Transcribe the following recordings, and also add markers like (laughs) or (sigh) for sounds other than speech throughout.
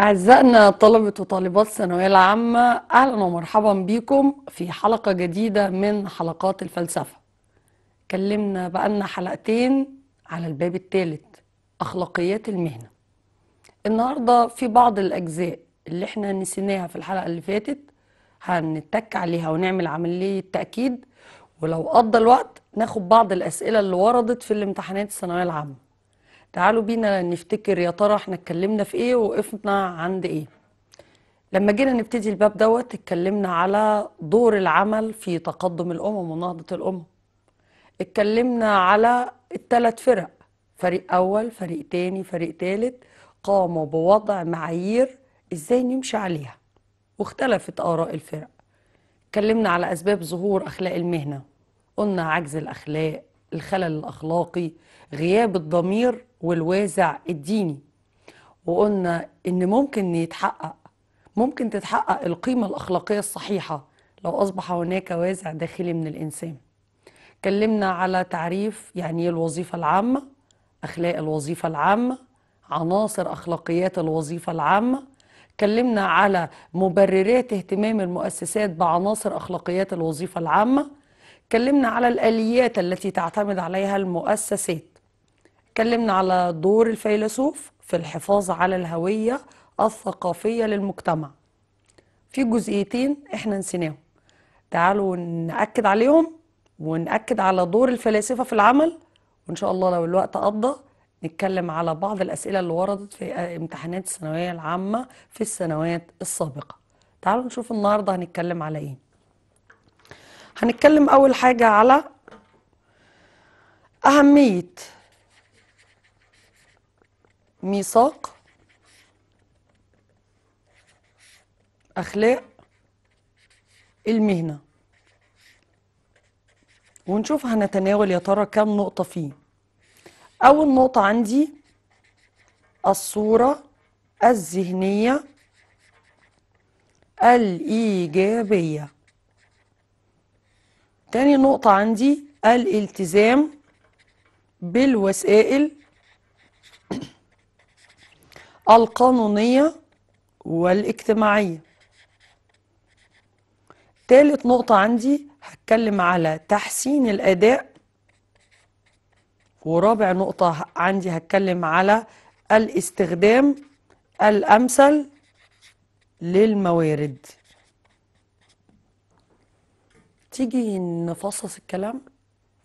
أعزائنا طلبة وطالبات الثانوية العامة أهلا ومرحبا بكم في حلقة جديدة من حلقات الفلسفة كلمنا بقالنا حلقتين على الباب الثالث أخلاقيات المهنة النهاردة في بعض الأجزاء اللي احنا نسيناها في الحلقة اللي فاتت هنتك عليها ونعمل عملية تأكيد ولو قضى الوقت ناخد بعض الأسئلة اللي وردت في الامتحانات الثانوية العامة تعالوا بينا نفتكر يا ترى احنا اتكلمنا في ايه وقفنا عند ايه لما جينا نبتدي الباب دوت اتكلمنا على دور العمل في تقدم الامم ونهضه الامم اتكلمنا على الثلاث فرق فريق اول فريق تاني فريق تالت قاموا بوضع معايير ازاي نمشي عليها واختلفت اراء الفرق اتكلمنا على اسباب ظهور اخلاق المهنه قلنا عجز الاخلاق الخلل الاخلاقي غياب الضمير والوازع الديني وقلنا ان ممكن يتحقق ممكن تتحقق القيمه الاخلاقيه الصحيحه لو اصبح هناك وازع داخلي من الانسان كلمنا على تعريف يعني ايه الوظيفه العامه اخلاق الوظيفه العامه عناصر اخلاقيات الوظيفه العامه كلمنا على مبررات اهتمام المؤسسات بعناصر اخلاقيات الوظيفه العامه كلمنا على الاليات التي تعتمد عليها المؤسسات اتكلمنا على دور الفيلسوف في الحفاظ على الهوية الثقافية للمجتمع في جزئيتين احنا نسيناهم تعالوا نأكد عليهم ونأكد على دور الفلاسفة في العمل وإن شاء الله لو الوقت قضى نتكلم على بعض الأسئلة اللي وردت في امتحانات الثانوية العامة في السنوات السابقة تعالوا نشوف النهاردة هنتكلم على إيه هنتكلم أول حاجة على أهمية ميثاق أخلاق المهنة ونشوف هنتناول يا ترى كم نقطة فيه أول نقطة عندي الصورة الذهنية الإيجابية تاني نقطة عندي الالتزام بالوسائل القانونية والاجتماعية تالت نقطة عندي هتكلم على تحسين الأداء ورابع نقطة عندي هتكلم على الاستخدام الأمثل للموارد تيجي نفصص الكلام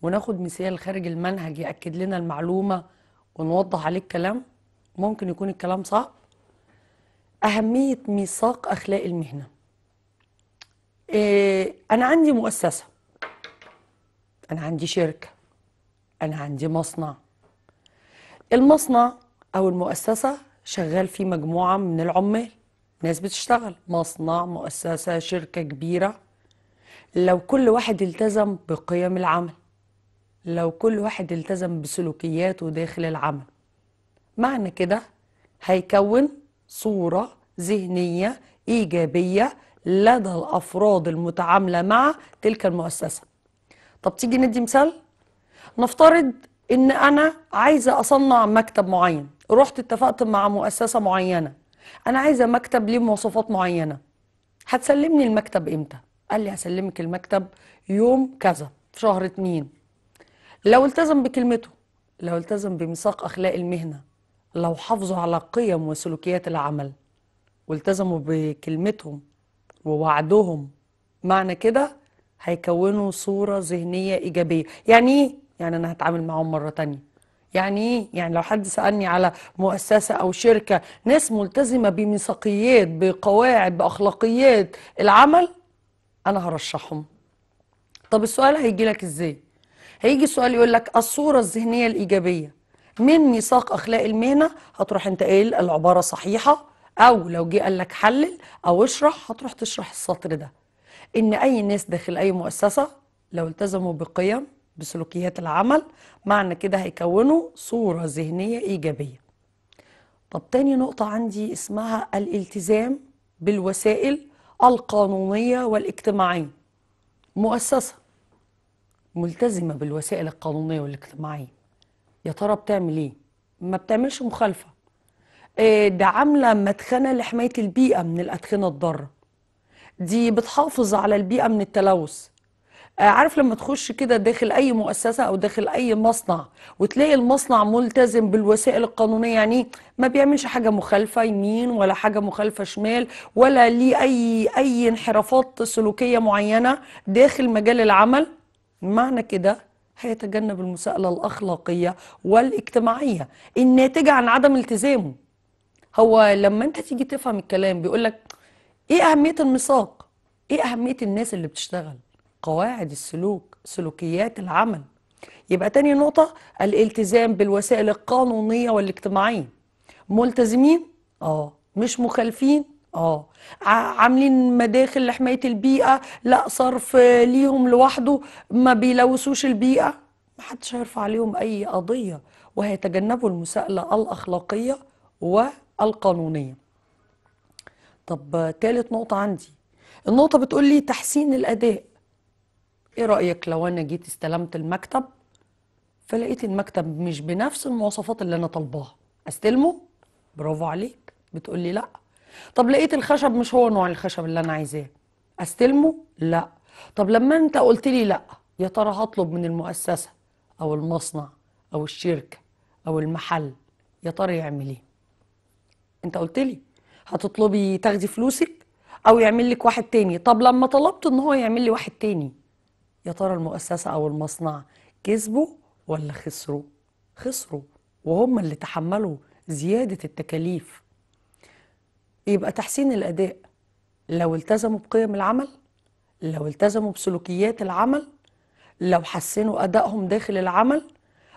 وناخد مثال خارج المنهج يأكد لنا المعلومة ونوضح عليه الكلام ممكن يكون الكلام صعب أهمية ميثاق أخلاق المهنة آه، أنا عندي مؤسسة أنا عندي شركة أنا عندي مصنع المصنع أو المؤسسة شغال فيه مجموعة من العمال ناس بتشتغل مصنع مؤسسة شركة كبيرة لو كل واحد التزم بقيم العمل لو كل واحد التزم بسلوكياته داخل العمل معنى كده هيكون صورة ذهنية إيجابية لدى الأفراد المتعاملة مع تلك المؤسسة طب تيجي ندي مثال نفترض إن أنا عايزة أصنع مكتب معين رحت اتفقت مع مؤسسة معينة أنا عايزة مكتب ليه مواصفات معينة هتسلمني المكتب إمتى؟ قال لي هسلمك المكتب يوم كذا في شهر اتنين لو التزم بكلمته لو التزم بميثاق أخلاق المهنة لو حافظوا على قيم وسلوكيات العمل والتزموا بكلمتهم ووعدهم معنى كده هيكونوا صورة ذهنية إيجابية يعني إيه؟ يعني أنا هتعامل معاهم مرة تانية يعني إيه؟ يعني لو حد سألني على مؤسسة أو شركة ناس ملتزمة بميثاقيات بقواعد بأخلاقيات العمل أنا هرشحهم طب السؤال هيجي لك إزاي؟ هيجي السؤال يقول لك الصورة الذهنية الإيجابية من ميثاق اخلاق المهنه هتروح انت قايل العباره صحيحه او لو جه قال لك حلل او اشرح هتروح تشرح السطر ده ان اي ناس داخل اي مؤسسه لو التزموا بقيم بسلوكيات العمل معنى كده هيكونوا صوره ذهنيه ايجابيه طب تاني نقطه عندي اسمها الالتزام بالوسائل القانونيه والاجتماعيه مؤسسه ملتزمه بالوسائل القانونيه والاجتماعيه يا ترى بتعمل ايه ما بتعملش مخالفه آه، ده عامله مدخنه لحمايه البيئه من الادخنه الضاره دي بتحافظ على البيئه من التلوث آه، عارف لما تخش كده داخل اي مؤسسه او داخل اي مصنع وتلاقي المصنع ملتزم بالوسائل القانونيه يعني ما بيعملش حاجه مخالفه يمين ولا حاجه مخالفه شمال ولا ليه اي اي انحرافات سلوكيه معينه داخل مجال العمل معنى كده هيتجنب المساءلة الأخلاقية والاجتماعية الناتجة عن عدم التزامه هو لما أنت تيجي تفهم الكلام بيقول لك إيه أهمية الميثاق؟ إيه أهمية الناس اللي بتشتغل؟ قواعد السلوك سلوكيات العمل يبقى تاني نقطة الالتزام بالوسائل القانونية والاجتماعية ملتزمين؟ آه مش مخالفين اه عاملين مداخل لحماية البيئة لا صرف ليهم لوحده ما بيلوثوش البيئة محدش هيرفع عليهم أي قضية وهيتجنبوا المساءلة الأخلاقية والقانونية طب تالت نقطة عندي النقطة بتقول لي تحسين الأداء إيه رأيك لو أنا جيت استلمت المكتب فلقيت المكتب مش بنفس المواصفات اللي أنا طالباها أستلمه برافو عليك بتقول لي لأ طب لقيت الخشب مش هو نوع الخشب اللي انا عايزاه استلمه لا طب لما انت قلت لي لا يا ترى هطلب من المؤسسه او المصنع او الشركه او المحل يا ترى يعمل ايه انت قلت لي هتطلبي تاخدي فلوسك او يعمل لك واحد تاني طب لما طلبت ان هو يعمل لي واحد تاني يا ترى المؤسسه او المصنع كسبوا ولا خسروا خسروا وهم اللي تحملوا زياده التكاليف يبقى تحسين الأداء لو التزموا بقيم العمل لو التزموا بسلوكيات العمل لو حسنوا أدائهم داخل العمل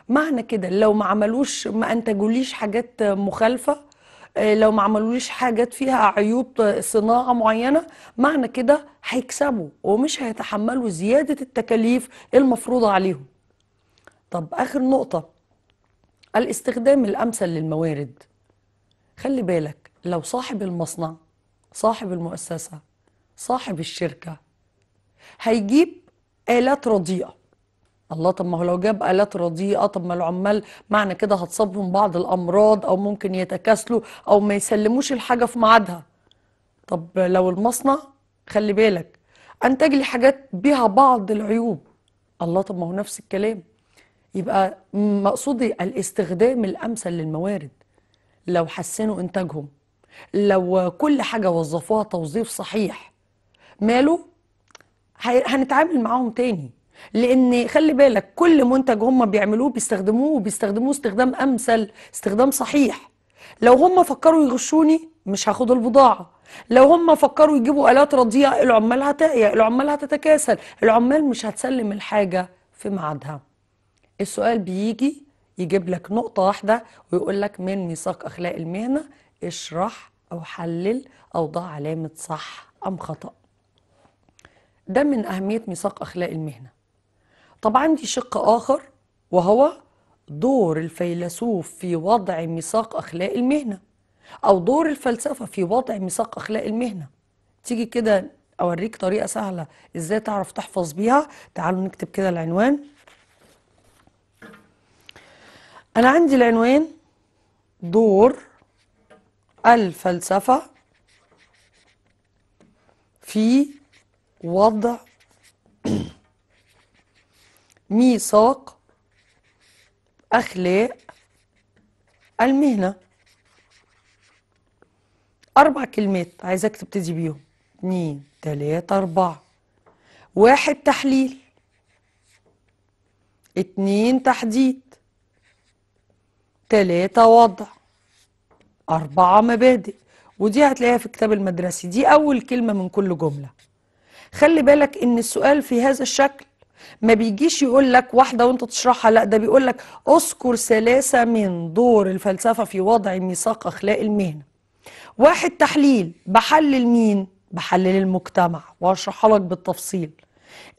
معنى كده لو ما عملوش ما أنتجوليش حاجات مخالفة آه، لو ما عملوليش حاجات فيها عيوب صناعة معينة معنى كده هيكسبوا ومش هيتحملوا زيادة التكاليف المفروضة عليهم طب آخر نقطة الاستخدام الأمثل للموارد خلي بالك لو صاحب المصنع صاحب المؤسسة صاحب الشركة هيجيب آلات رديئة الله طب ما هو لو جاب آلات رديئة طب ما العمال معنى كده هتصابهم بعض الأمراض أو ممكن يتكاسلوا أو ما يسلموش الحاجة في ميعادها طب لو المصنع خلي بالك أنتج لي حاجات بها بعض العيوب الله طب ما هو نفس الكلام يبقى مقصودي الاستخدام الأمثل للموارد لو حسنوا إنتاجهم لو كل حاجة وظفوها توظيف صحيح ماله هنتعامل معاهم تاني لان خلي بالك كل منتج هم بيعملوه بيستخدموه وبيستخدموه استخدام امثل استخدام صحيح لو هم فكروا يغشوني مش هاخد البضاعه لو هم فكروا يجيبوا الات رضيعه العمال هتقيا العمال هتتكاسل العمال مش هتسلم الحاجه في ميعادها السؤال بيجي يجيب لك نقطه واحده ويقول لك من ميثاق اخلاق المهنه اشرح أو حلل أو ضع علامة صح أم خطأ ده من أهمية ميثاق أخلاق المهنة طب عندي شق آخر وهو دور الفيلسوف في وضع ميثاق أخلاق المهنة أو دور الفلسفة في وضع ميثاق أخلاق المهنة تيجي كده أوريك طريقة سهلة إزاي تعرف تحفظ بيها تعالوا نكتب كده العنوان أنا عندي العنوان دور الفلسفة في وضع ميثاق أخلاق المهنة أربع كلمات عايزك تبتدي بيهم اتنين تلاتة أربعة واحد تحليل اتنين تحديد تلاتة وضع أربعة مبادئ ودي هتلاقيها في الكتاب المدرسي دي أول كلمة من كل جملة خلي بالك إن السؤال في هذا الشكل ما بيجيش يقول لك واحدة وانت تشرحها لا ده بيقول لك اذكر ثلاثة من دور الفلسفة في وضع ميثاق أخلاق المهنة واحد تحليل بحلل مين؟ بحلل المجتمع واشرحها لك بالتفصيل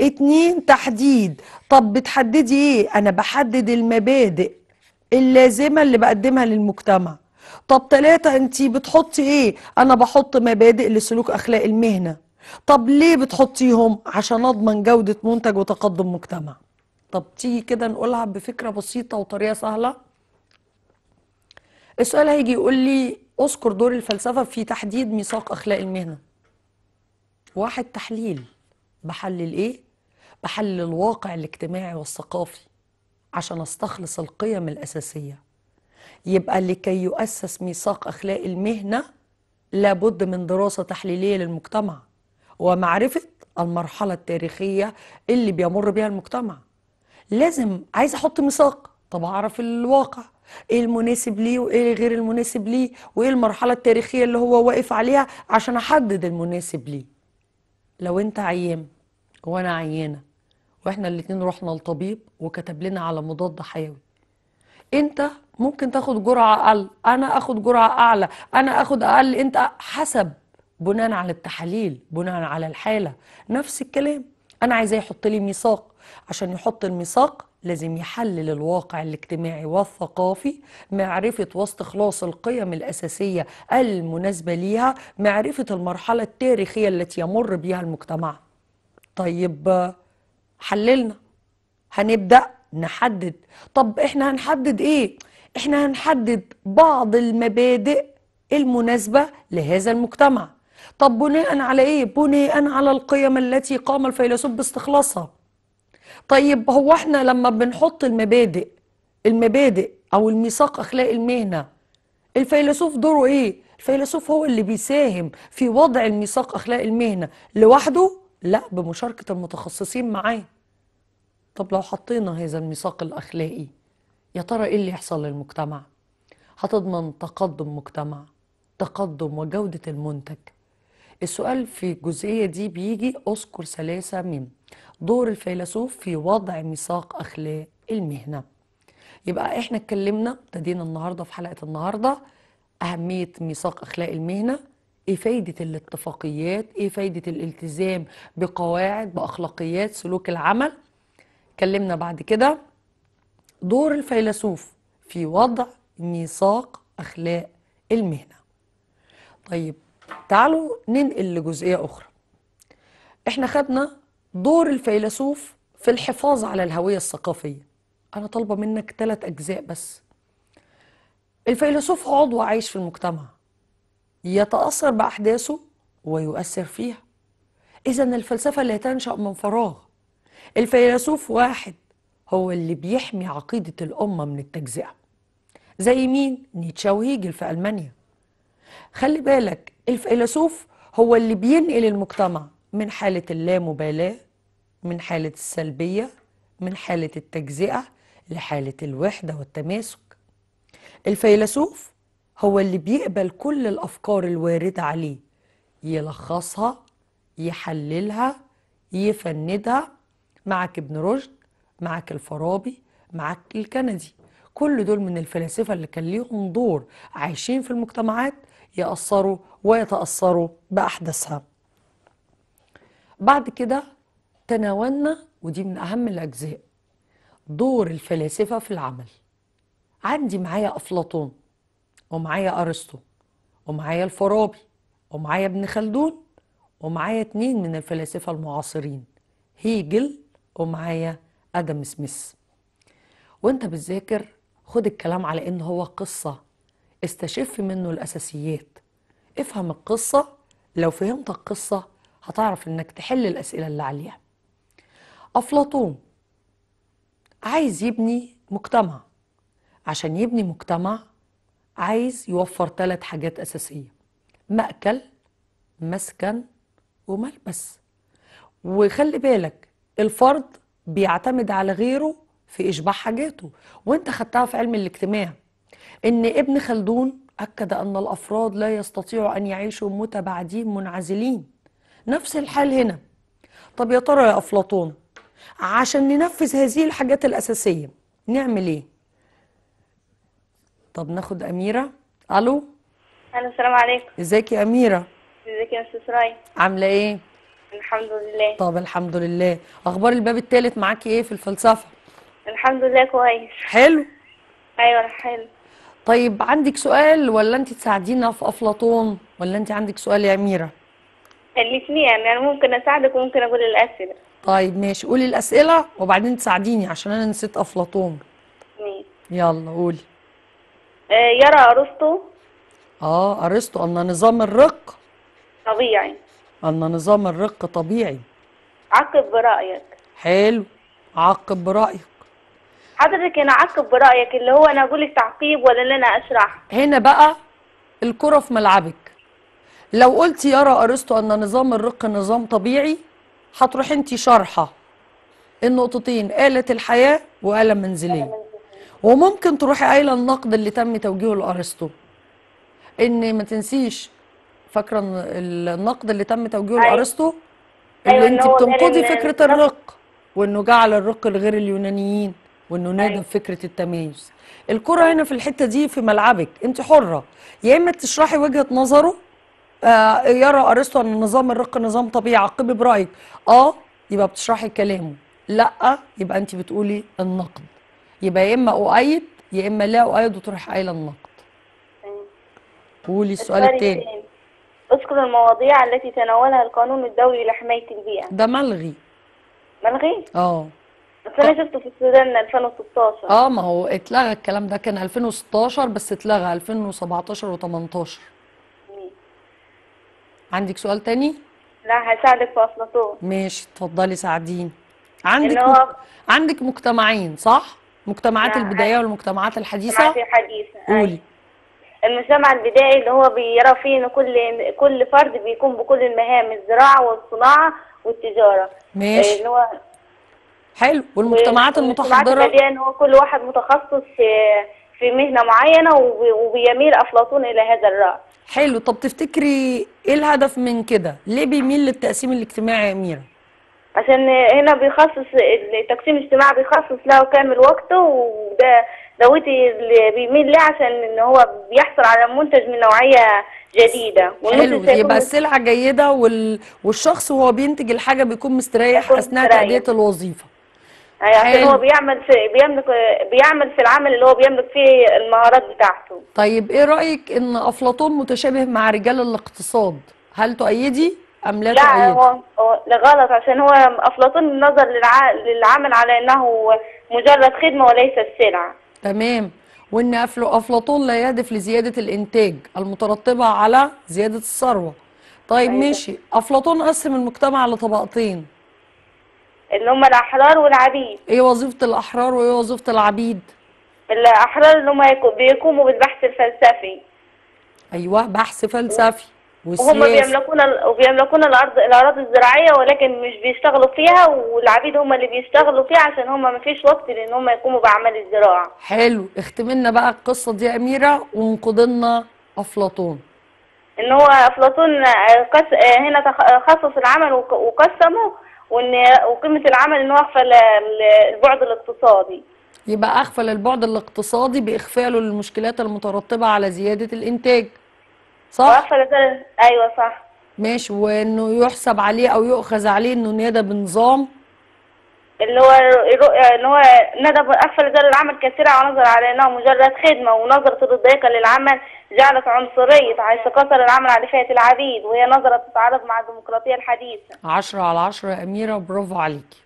اتنين تحديد طب بتحددي ايه؟ أنا بحدد المبادئ اللازمة اللي بقدمها للمجتمع طب ثلاثة انت بتحطي ايه انا بحط مبادئ لسلوك اخلاق المهنة طب ليه بتحطيهم عشان اضمن جودة منتج وتقدم مجتمع طب تيجي كده نقولها بفكرة بسيطة وطريقة سهلة السؤال هيجي يقول لي اذكر دور الفلسفة في تحديد ميثاق اخلاق المهنة واحد تحليل بحلل ايه بحلل الواقع الاجتماعي والثقافي عشان استخلص القيم الاساسيه يبقى لكي يؤسس ميثاق أخلاق المهنة لابد من دراسة تحليلية للمجتمع ومعرفة المرحلة التاريخية اللي بيمر بها المجتمع لازم عايز أحط ميثاق طب أعرف الواقع ايه المناسب ليه وايه غير المناسب ليه وايه المرحله التاريخيه اللي هو واقف عليها عشان احدد المناسب ليه لو انت عيان وانا عيانه واحنا الاتنين رحنا لطبيب وكتب لنا على مضاد حيوي انت ممكن تاخد جرعه اقل انا اخد جرعه اعلى انا اخد اقل انت حسب بناء على التحاليل بناء على الحاله نفس الكلام انا عايزاه يحط لي ميثاق عشان يحط الميثاق لازم يحلل الواقع الاجتماعي والثقافي معرفة واستخلاص القيم الأساسية المناسبة ليها معرفة المرحلة التاريخية التي يمر بها المجتمع طيب حللنا هنبدأ نحدد طب احنا هنحدد ايه احنا هنحدد بعض المبادئ المناسبة لهذا المجتمع طب بناء على ايه؟ بناء على القيم التي قام الفيلسوف باستخلاصها طيب هو احنا لما بنحط المبادئ المبادئ او الميثاق اخلاق المهنة الفيلسوف دوره ايه؟ الفيلسوف هو اللي بيساهم في وضع الميثاق اخلاق المهنة لوحده؟ لا بمشاركة المتخصصين معاه طب لو حطينا هذا الميثاق الاخلاقي يا ترى ايه اللي يحصل للمجتمع هتضمن تقدم مجتمع تقدم وجودة المنتج السؤال في الجزئية دي بيجي أذكر ثلاثة من دور الفيلسوف في وضع ميثاق أخلاق المهنة يبقى احنا اتكلمنا ابتدينا النهاردة في حلقة النهاردة أهمية ميثاق أخلاق المهنة ايه فايدة الاتفاقيات ايه فايدة الالتزام بقواعد بأخلاقيات سلوك العمل اتكلمنا بعد كده دور الفيلسوف في وضع ميثاق أخلاق المهنة طيب تعالوا ننقل لجزئية أخرى احنا خدنا دور الفيلسوف في الحفاظ على الهوية الثقافية أنا طالبة منك ثلاث أجزاء بس الفيلسوف عضو عايش في المجتمع يتأثر بأحداثه ويؤثر فيها إذا الفلسفة لا تنشأ من فراغ الفيلسوف واحد هو اللي بيحمي عقيدة الأمة من التجزئة زي مين؟ نيتشا وهيجل في ألمانيا خلي بالك الفيلسوف هو اللي بينقل المجتمع من حالة اللامبالاة من حالة السلبية من حالة التجزئة لحالة الوحدة والتماسك الفيلسوف هو اللي بيقبل كل الأفكار الواردة عليه يلخصها يحللها يفندها معك ابن رشد معاك الفارابي معاك الكندي كل دول من الفلاسفة اللي كان ليهم دور عايشين في المجتمعات يأثروا ويتأثروا بأحداثها بعد كده تناولنا ودي من أهم الأجزاء دور الفلاسفة في العمل عندي معايا أفلاطون ومعايا أرسطو ومعايا الفارابي ومعايا ابن خلدون ومعايا اتنين من الفلاسفة المعاصرين هيجل ومعايا ادم سميث وانت بتذاكر خد الكلام على ان هو قصه استشف منه الاساسيات افهم القصه لو فهمت القصه هتعرف انك تحل الاسئله اللي عليها افلاطون عايز يبني مجتمع عشان يبني مجتمع عايز يوفر ثلاث حاجات اساسيه ماكل مسكن وملبس وخلي بالك الفرد بيعتمد على غيره في إشباع حاجاته وانت خدتها في علم الاجتماع إن ابن خلدون أكد أن الأفراد لا يستطيعوا أن يعيشوا متباعدين منعزلين نفس الحال هنا طب يا ترى يا أفلاطون عشان ننفذ هذه الحاجات الأساسية نعمل إيه؟ طب ناخد أميرة ألو ألو السلام عليكم إزيك يا أميرة؟ ازيك يا أستاذ راي عاملة إيه؟ الحمد لله طب الحمد لله اخبار الباب الثالث معاكي ايه في الفلسفه الحمد لله كويس حلو ايوه حلو طيب عندك سؤال ولا انت تساعدينا في افلاطون ولا انت عندك سؤال يا اميره الاثنين يعني انا ممكن اساعدك وممكن اقول الاسئله طيب ماشي قولي الاسئله وبعدين تساعديني عشان انا نسيت افلاطون ماشي يلا قولي آه، يرى ارسطو اه ارسطو ان نظام الرق طبيعي أن نظام الرق طبيعي عقب برأيك حلو عقب برأيك حضرتك أنا عقب برأيك اللي هو أنا أقول لك تعقيب ولا اللي أنا أشرح هنا بقى الكرة في ملعبك لو قلت يرى أرسطو أن نظام الرق نظام طبيعي هتروح أنت شارحة النقطتين آلة الحياة وآلة منزلية وممكن تروحي قايلة النقد اللي تم توجيهه لأرسطو إن ما تنسيش فاكره النقد اللي تم توجيهه أيوة. لارسطو أيوة، اللي أيوة انت بتنقضي فكره الرق وانه جعل الرق لغير اليونانيين وانه نادى أيوة. فكره التميز الكره أيوة. هنا في الحته دي في ملعبك انت حره يا اما تشرحي وجهه نظره آه يرى ارسطو ان نظام الرق نظام طبيعي عقبي برايك اه يبقى بتشرحي كلامه لا يبقى انت بتقولي النقد يبقى يا اما اؤيد يا اما لا اؤيد وتروحي قايله النقد أيوة. قولي السؤال الثاني اذكر المواضيع التي تناولها القانون الدولي لحماية البيئة ده ملغي ملغي؟ اه بس انا شفته في السودان 2016 اه ما هو اتلغى الكلام ده كان 2016 بس اتلغى 2017 و18 عندك سؤال تاني؟ لا هساعدك في افلاطون ماشي اتفضلي ساعديني عندك مك... عندك مجتمعين صح؟ مجتمعات نعم. البداية والمجتمعات الحديثة؟ في الحديثة أيوة. قولي المجتمع البدائي اللي هو بيرى فيه ان كل كل فرد بيقوم بكل المهام الزراعه والصناعه والتجاره ماشي اللي هو حلو والمجتمعات المتحضره المجتمعات هو كل واحد متخصص في مهنه معينه وبيميل افلاطون الى هذا الراي حلو طب تفتكري ايه الهدف من كده ليه بيميل للتقسيم الاجتماعي يا اميره عشان هنا بيخصص التقسيم الاجتماعي بيخصص له كامل وقته وده دوتي اللي بيميل ليه عشان ان هو بيحصل على منتج من نوعيه جديده حلو يبقى السلعه جيده وال... والشخص وهو بينتج الحاجه بيكون مستريح اثناء تاديه الوظيفه يعني عشان هو بيعمل في بيملك بيعمل في العمل اللي هو بيملك فيه المهارات بتاعته طيب ايه رايك ان افلاطون متشابه مع رجال الاقتصاد هل تؤيدي ام لا, لا تؤيدي هو لا غلط عشان هو افلاطون نظر للع... للعمل على انه مجرد خدمه وليس السلعه تمام وان افلاطون لا يهدف لزياده الانتاج المترتبه على زياده الثروه طيب أيوة. ماشي افلاطون قسم المجتمع لطبقتين اللي هم الاحرار والعبيد ايه وظيفه الاحرار وايه وظيفه العبيد الاحرار اللي هم بيقوموا بالبحث الفلسفي ايوه بحث فلسفي وهم بيملكون وبيملكون الارض الاراضي الزراعيه ولكن مش بيشتغلوا فيها والعبيد هم اللي بيشتغلوا فيها عشان هم ما فيش وقت لان هم يقوموا باعمال الزراعه. حلو اختم لنا بقى القصه دي يا اميره وانقذ لنا افلاطون. ان هو افلاطون آه، آه، هنا آه، خصص العمل وقسمه وان وقيمه العمل ان هو اخفى البعد الاقتصادي. يبقى اخفى البعد الاقتصادي باخفاله للمشكلات المترتبه على زياده الانتاج. صح؟ ايوه صح ماشي وانه يحسب عليه او يؤخذ عليه انه ندى بنظام اللي هو الرؤيه ان هو ندب أقفل جر العمل كثيرة ونظر على أنها مجرد خدمة ونظرة الضيقة للعمل جعلت عنصرية حيث قصر العمل على فئة العبيد وهي نظرة تتعارض مع الديمقراطية الحديثة 10 على 10 يا أميرة برافو عليكي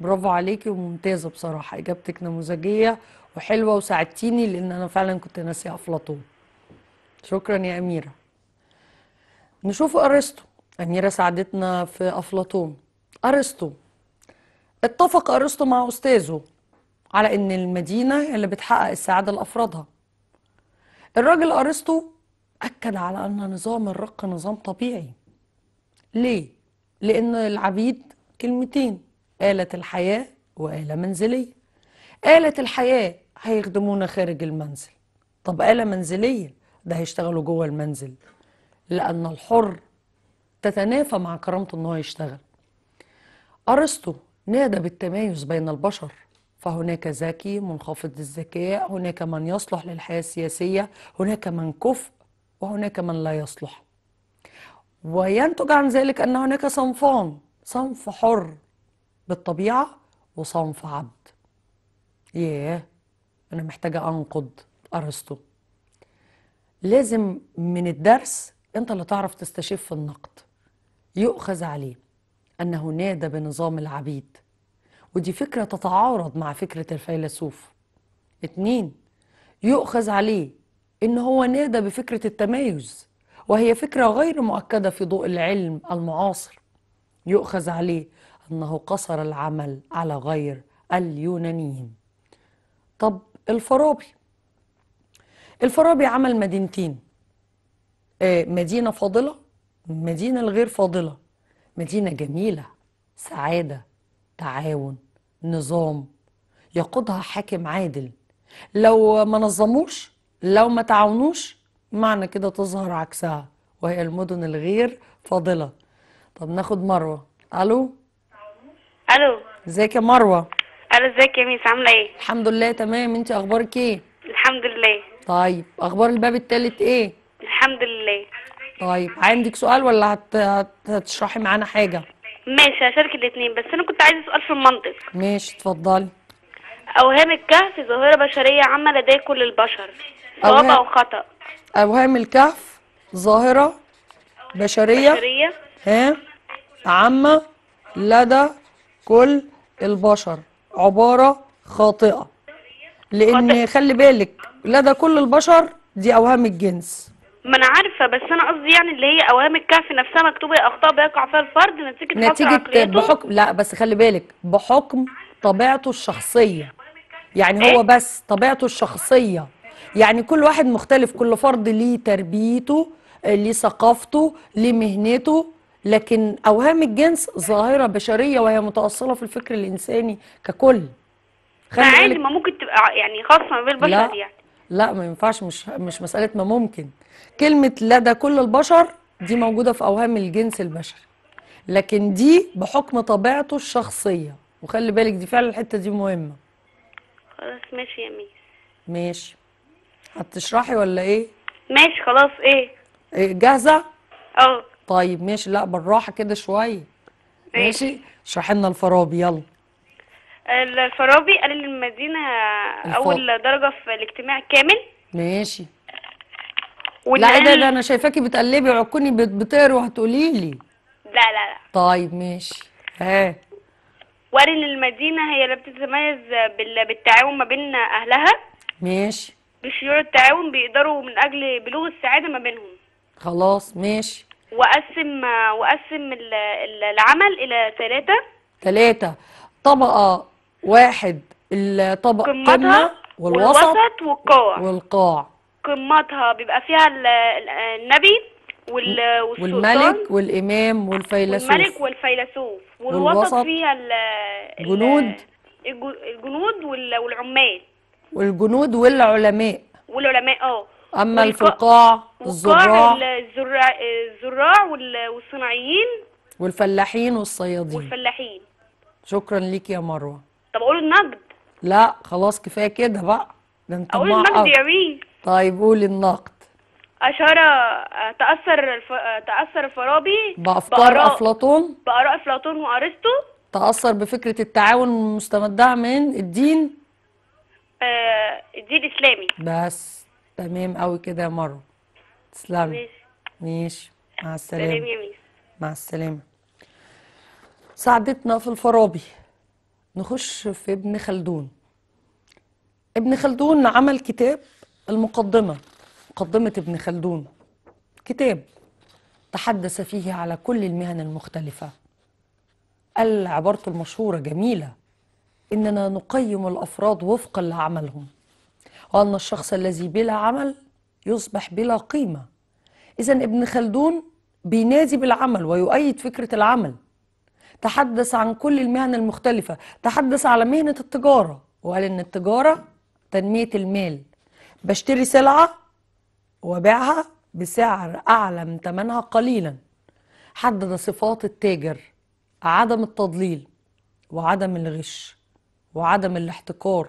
برافو عليكي وممتازة بصراحة إجابتك نموذجية وحلوة وساعدتيني لأن أنا فعلا كنت ناسية أفلاطون شكرا يا أميرة نشوف أرسطو أميرة ساعدتنا في أفلاطون أرسطو اتفق أرسطو مع أستاذه على إن المدينة هي اللي بتحقق السعادة لأفرادها الراجل أرسطو أكد على أن نظام الرق نظام طبيعي ليه؟ لأن العبيد كلمتين آلة الحياة وآلة منزلية آلة الحياة هيخدمونا خارج المنزل طب آلة منزلية ده هيشتغلوا جوه المنزل لأن الحر تتنافى مع كرامته ان هو يشتغل أرسطو نادى بالتمايز بين البشر فهناك ذكي منخفض الذكاء هناك من يصلح للحياة السياسية هناك من كفء وهناك من لا يصلح وينتج عن ذلك أن هناك صنفان صنف حر بالطبيعة وصنف عبد ياه أنا محتاجة أنقض أرسطو لازم من الدرس انت اللي تعرف تستشف في النقد يؤخذ عليه انه نادى بنظام العبيد ودي فكرة تتعارض مع فكرة الفيلسوف اتنين يؤخذ عليه ان هو نادى بفكرة التمايز وهي فكرة غير مؤكدة في ضوء العلم المعاصر يؤخذ عليه أنه قصر العمل على غير اليونانيين طب الفارابي الفارابي عمل مدينتين آه، مدينة فاضلة مدينة الغير فاضلة مدينة جميلة سعادة تعاون نظام يقودها حاكم عادل لو ما نظموش لو ما تعاونوش معنى كده تظهر عكسها وهي المدن الغير فاضلة طب ناخد مروة ألو ألو ازيك يا مروة ألو ازيك يا ميس عاملة ايه الحمد لله تمام انت أخبارك ايه الحمد لله طيب اخبار الباب الثالث ايه الحمد لله طيب عندك سؤال ولا هت... هت... هتشرحي معانا حاجه ماشي هشارك الاثنين بس انا كنت عايزه سؤال في المنطق ماشي اتفضلي اوهام الكهف ظاهره بشريه عامه لدى كل البشر صواب او خطا اوهام الكهف ظاهره بشريه بشريه ها عامه لدى كل البشر عباره خاطئه لان خلي بالك لدى كل البشر دي اوهام الجنس ما انا عارفه بس انا قصدي يعني اللي هي اوهام الكهف نفسها مكتوبه اخطاء بيقع فيها الفرد نتيجه نتيجه بحكم لا بس خلي بالك بحكم طبيعته الشخصيه يعني هو إيه؟ بس طبيعته الشخصيه يعني كل واحد مختلف كل فرد ليه تربيته ليه ثقافته ليه مهنته لكن اوهام الجنس ظاهره بشريه وهي متاصله في الفكر الانساني ككل خلي بالك ما ممكن تبقى يعني خاصه بالبشر يعني لا ما ينفعش مش مش مساله ما ممكن كلمه لدى كل البشر دي موجوده في اوهام الجنس البشري لكن دي بحكم طبيعته الشخصيه وخلي بالك دي فعلا الحته دي مهمه خلاص ماشي يا ميس ماشي هتشرحي ولا ايه ماشي خلاص ايه, إيه جاهزه اه طيب ماشي لا بالراحه كده شويه ماشي اشرحي لنا الفرابي يلا الفرابي قال للمدينة أول درجة في الاجتماع كامل ماشي لا إيه ده, ده أنا شايفاكي بتقلبي عكوني بتقري وهتقولي لي لا لا لا طيب ماشي ها وقال إن المدينة هي اللي بتتميز بالتعاون ما بين أهلها ماشي بشيوع التعاون بيقدروا من أجل بلوغ السعادة ما بينهم خلاص ماشي وقسم وقسم العمل إلى ثلاثة ثلاثة طبقة واحد الطبق قمة والوسط, والوسط والقاع والقاع قمتها بيبقى فيها النبي والملك والإمام والفيلسوف والملك والفيلسوف والوسط, فيها الجنود الجنود والعمال والجنود والعلماء والعلماء اه اما الفقاع الزراع الزراع الزراع والصناعيين والفلاحين والصيادين والفلاحين شكرا ليك يا مروه طب اقول النقد لا خلاص كفايه كده بقى ده انت اقول النقد يا مين طيب قول النقد أشار تأثر الف... تأثر الفارابي بأفكار بأراء... أفلاطون بآراء أفلاطون وأرسطو تأثر بفكرة التعاون المستمدة من الدين آه الدين الإسلامي بس تمام قوي كده يا مروة تسلمي ماشي ماشي مع السلامة سلام يا ميس مع السلامة ساعدتنا في الفارابي نخش في ابن خلدون ابن خلدون عمل كتاب المقدمة مقدمة ابن خلدون كتاب تحدث فيه على كل المهن المختلفة قال عبارته المشهورة جميلة إننا نقيم الأفراد وفقا لعملهم وأن الشخص الذي بلا عمل يصبح بلا قيمة إذا ابن خلدون بينادي بالعمل ويؤيد فكرة العمل تحدث عن كل المهن المختلفة تحدث على مهنة التجارة وقال إن التجارة تنمية المال بشتري سلعة وبيعها بسعر أعلى من ثمنها قليلا حدد صفات التاجر عدم التضليل وعدم الغش وعدم الاحتكار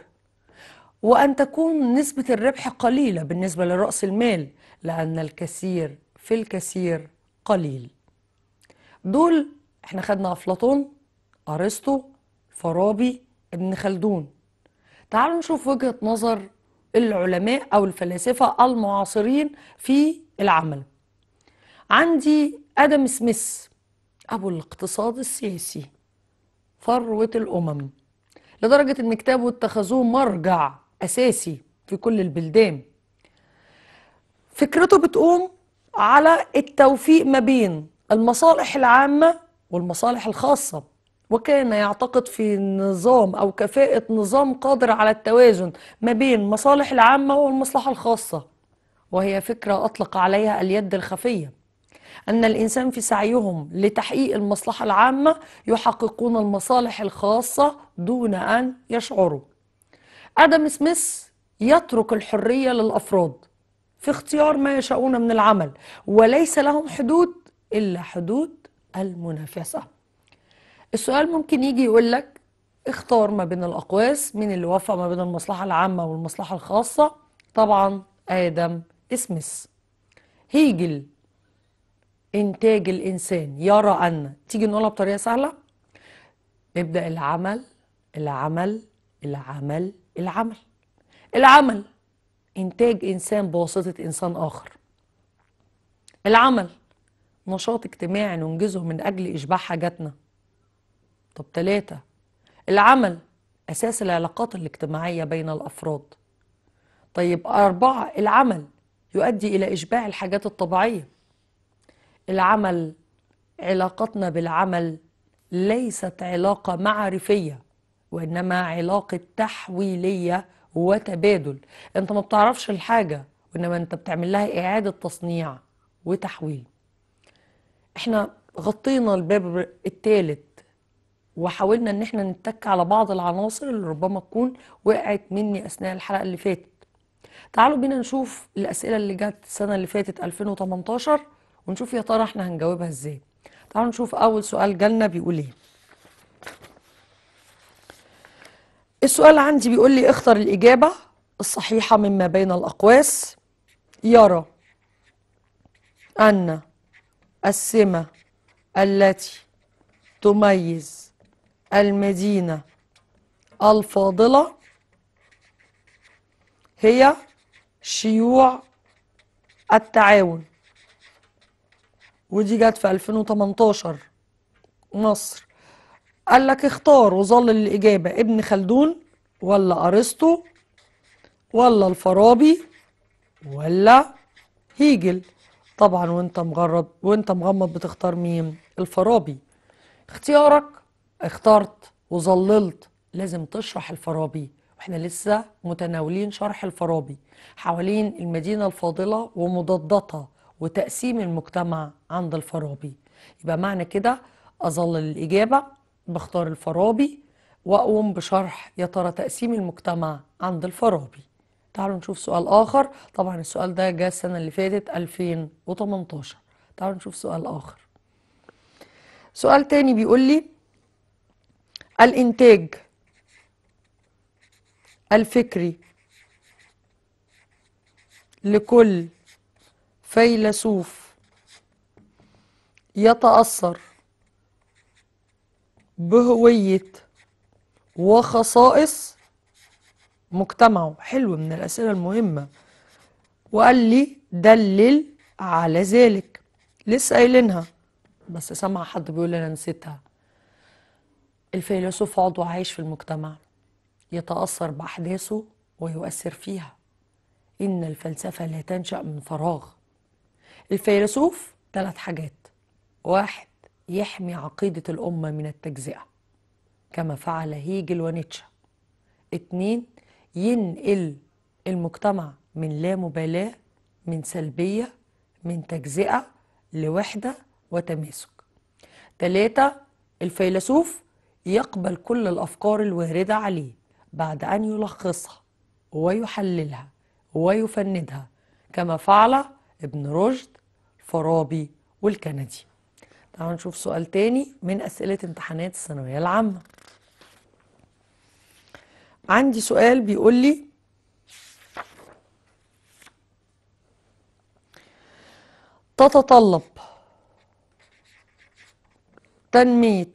وأن تكون نسبة الربح قليلة بالنسبة لرأس المال لأن الكثير في الكثير قليل دول احنا خدنا أفلاطون أرسطو فارابي ابن خلدون تعالوا نشوف وجهة نظر العلماء أو الفلاسفة المعاصرين في العمل عندي أدم سميث أبو الاقتصاد السياسي ثروة الأمم لدرجة إن كتابه اتخذوه مرجع أساسي في كل البلدان فكرته بتقوم على التوفيق ما بين المصالح العامة والمصالح الخاصة وكان يعتقد في نظام أو كفاءة نظام قادر على التوازن ما بين مصالح العامة والمصلحة الخاصة وهي فكرة أطلق عليها اليد الخفية أن الإنسان في سعيهم لتحقيق المصلحة العامة يحققون المصالح الخاصة دون أن يشعروا آدم سميث يترك الحرية للأفراد في اختيار ما يشاؤون من العمل وليس لهم حدود إلا حدود المنافسة السؤال ممكن يجي يقول لك اختار ما بين الأقواس مين اللي وفق ما بين المصلحة العامة والمصلحة الخاصة طبعا آدم اسمس هيجل إنتاج الإنسان يرى أن تيجي نقولها بطريقة سهلة نبدأ العمل العمل العمل العمل العمل إنتاج إنسان بواسطة إنسان آخر العمل نشاط اجتماعي ننجزه من أجل إشباع حاجاتنا طب تلاتة العمل أساس العلاقات الاجتماعية بين الأفراد طيب أربعة العمل يؤدي إلى إشباع الحاجات الطبيعية العمل علاقتنا بالعمل ليست علاقة معرفية وإنما علاقة تحويلية وتبادل أنت ما بتعرفش الحاجة وإنما أنت بتعمل لها إعادة تصنيع وتحويل احنا غطينا الباب الثالث وحاولنا ان احنا نتك على بعض العناصر اللي ربما تكون وقعت مني اثناء الحلقه اللي فاتت تعالوا بينا نشوف الاسئله اللي جت السنه اللي فاتت 2018 ونشوف يا ترى احنا هنجاوبها ازاي تعالوا نشوف اول سؤال جالنا بيقول ايه السؤال عندي بيقول لي اختر الاجابه الصحيحه مما بين الاقواس يرى ان السمة التي تميز المدينة الفاضلة هي شيوع التعاون ودي جت في 2018 مصر قال لك اختار وظل الإجابة ابن خلدون ولا أرسطو ولا الفارابي ولا هيجل طبعا وانت مغرب وانت مغمض بتختار مين الفرابي اختيارك اخترت وظللت لازم تشرح الفرابي واحنا لسه متناولين شرح الفرابي حوالين المدينة الفاضلة ومضادتها وتقسيم المجتمع عند الفرابي يبقى معنى كده أظلل الإجابة بختار الفرابي وأقوم بشرح يا ترى تقسيم المجتمع عند الفرابي تعالوا نشوف سؤال آخر طبعا السؤال ده جاء السنة اللي فاتت 2018 تعالوا نشوف سؤال آخر سؤال تاني بيقول لي الإنتاج الفكري لكل فيلسوف يتأثر بهوية وخصائص مجتمعه حلو من الأسئلة المهمة وقال لي دلل على ذلك لسه قايلينها بس سمع حد بيقول أنا نسيتها الفيلسوف عضو عايش في المجتمع يتأثر بأحداثه ويؤثر فيها إن الفلسفة لا تنشأ من فراغ الفيلسوف ثلاث حاجات واحد يحمي عقيدة الأمة من التجزئة كما فعل هيجل ونيتشه اتنين ينقل المجتمع من لا مبالاة من سلبية من تجزئة لوحدة وتماسك ثلاثة الفيلسوف يقبل كل الأفكار الواردة عليه بعد أن يلخصها ويحللها ويفندها كما فعل ابن رشد فرابي والكندي تعالوا نشوف سؤال تاني من أسئلة امتحانات الثانوية العامة عندي سؤال بيقول لي تتطلب تنمية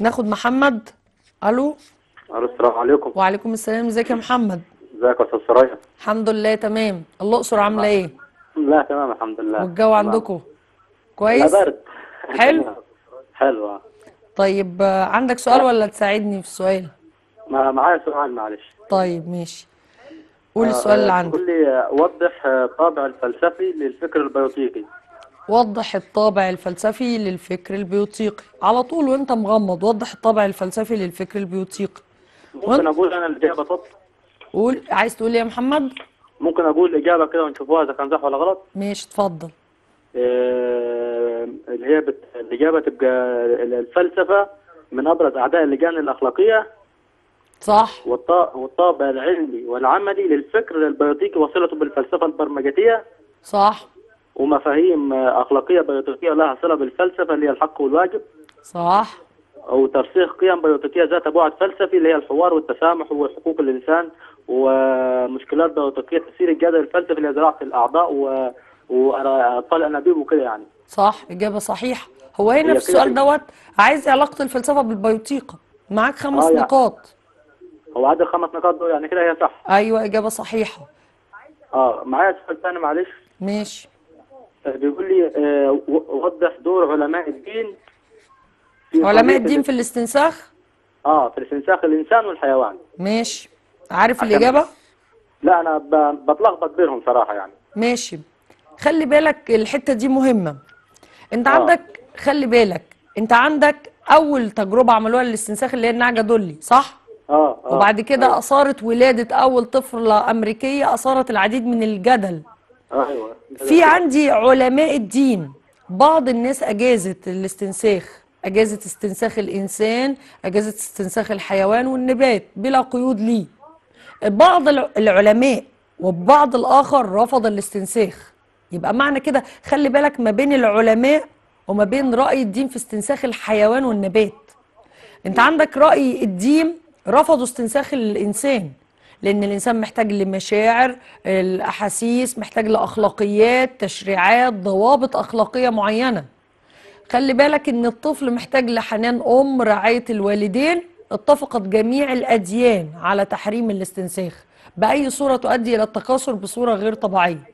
ناخد محمد الو الو السلام عليكم وعليكم السلام ازيك يا محمد ازيك يا استاذ سرايا الحمد لله تمام الاقصر عامله ايه لا تمام الحمد لله والجو عندكم كويس لا برد حلو (laughs) حلو آه. طيب عندك سؤال ولا تساعدني في السؤال؟ معايا سؤال معلش طيب ماشي قول آه، السؤال اللي آه، عندك قول آه، لي وضح الطابع الفلسفي للفكر البيوتيقي وضح الطابع الفلسفي للفكر البيوتيقي على طول وانت مغمض وضح الطابع الفلسفي للفكر البيوتيقي ممكن اقول انا الاجابه طب قول عايز تقول ايه يا محمد ممكن اقول الاجابه كده ونشوفوها اذا كان صح ولا غلط ماشي اتفضل آه، اللي هي بت... الاجابه تبقى الفلسفه من ابرز اعداء اللجان الاخلاقيه صح والط... والطابع العلمي والعملي للفكر البيوتيكي وصلته بالفلسفه البرمجتيه صح ومفاهيم اخلاقيه بيوتيكيه لها صله بالفلسفه اللي هي الحق والواجب صح وترسيخ قيم بيوتيكيه ذات بعد فلسفي اللي هي الحوار والتسامح وحقوق الانسان ومشكلات بيوتيكيه تسير الجدل الفلسفي لزراعه الاعضاء و وطالع انابيب وكده يعني صح اجابه صحيحه هو هنا في السؤال دوت عايز علاقه الفلسفه بالبيوتيقه معاك خمس آه نقاط هو عدد خمس نقاط دول يعني كده هي صح ايوه اجابه صحيحه اه معايا سؤال ثاني معلش ماشي آه، بيقول لي آه وضح دور علماء الدين علماء الدين في الاستنساخ اه في الاستنساخ الانسان والحيوان ماشي عارف الاجابه لا انا بتلخبط بينهم صراحه يعني ماشي خلي بالك الحته دي مهمه انت أوه. عندك خلي بالك انت عندك اول تجربه عملوها للاستنساخ اللي هي النعجه دولي صح اه, آه. وبعد كده أوه. اثارت ولاده اول طفله امريكيه اثارت العديد من الجدل آه، ايوه في عندي علماء الدين بعض الناس اجازت الاستنساخ اجازه استنساخ الانسان اجازه استنساخ الحيوان والنبات بلا قيود ليه بعض العلماء والبعض الاخر رفض الاستنساخ يبقى معنى كده خلي بالك ما بين العلماء وما بين راي الدين في استنساخ الحيوان والنبات انت عندك راي الدين رفضوا استنساخ الانسان لان الانسان محتاج لمشاعر الاحاسيس محتاج لاخلاقيات تشريعات ضوابط اخلاقيه معينه خلي بالك ان الطفل محتاج لحنان ام رعايه الوالدين اتفقت جميع الاديان على تحريم الاستنساخ باي صوره تؤدي الى التكاثر بصوره غير طبيعيه